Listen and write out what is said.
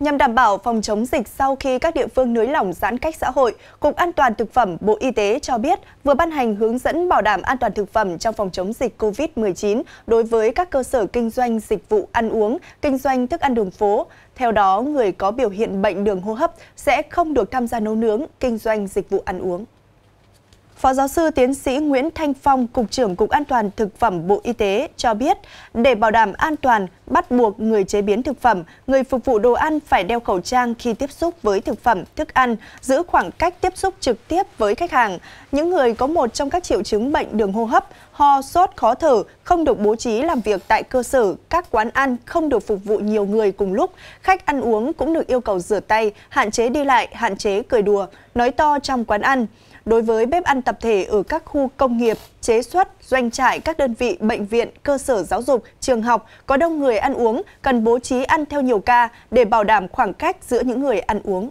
Nhằm đảm bảo phòng chống dịch sau khi các địa phương nới lỏng giãn cách xã hội, Cục An toàn Thực phẩm Bộ Y tế cho biết vừa ban hành hướng dẫn bảo đảm an toàn thực phẩm trong phòng chống dịch COVID-19 đối với các cơ sở kinh doanh dịch vụ ăn uống, kinh doanh thức ăn đường phố. Theo đó, người có biểu hiện bệnh đường hô hấp sẽ không được tham gia nấu nướng, kinh doanh dịch vụ ăn uống. Phó giáo sư tiến sĩ Nguyễn Thanh Phong, Cục trưởng Cục An toàn Thực phẩm Bộ Y tế cho biết, để bảo đảm an toàn, bắt buộc người chế biến thực phẩm, người phục vụ đồ ăn phải đeo khẩu trang khi tiếp xúc với thực phẩm, thức ăn, giữ khoảng cách tiếp xúc trực tiếp với khách hàng. Những người có một trong các triệu chứng bệnh đường hô hấp, ho, sốt, khó thở, không được bố trí làm việc tại cơ sở, các quán ăn không được phục vụ nhiều người cùng lúc, khách ăn uống cũng được yêu cầu rửa tay, hạn chế đi lại, hạn chế cười đùa, nói to trong quán ăn đối với bếp ăn tập thể ở các khu công nghiệp, chế xuất, doanh trại, các đơn vị, bệnh viện, cơ sở giáo dục, trường học có đông người ăn uống cần bố trí ăn theo nhiều ca để bảo đảm khoảng cách giữa những người ăn uống.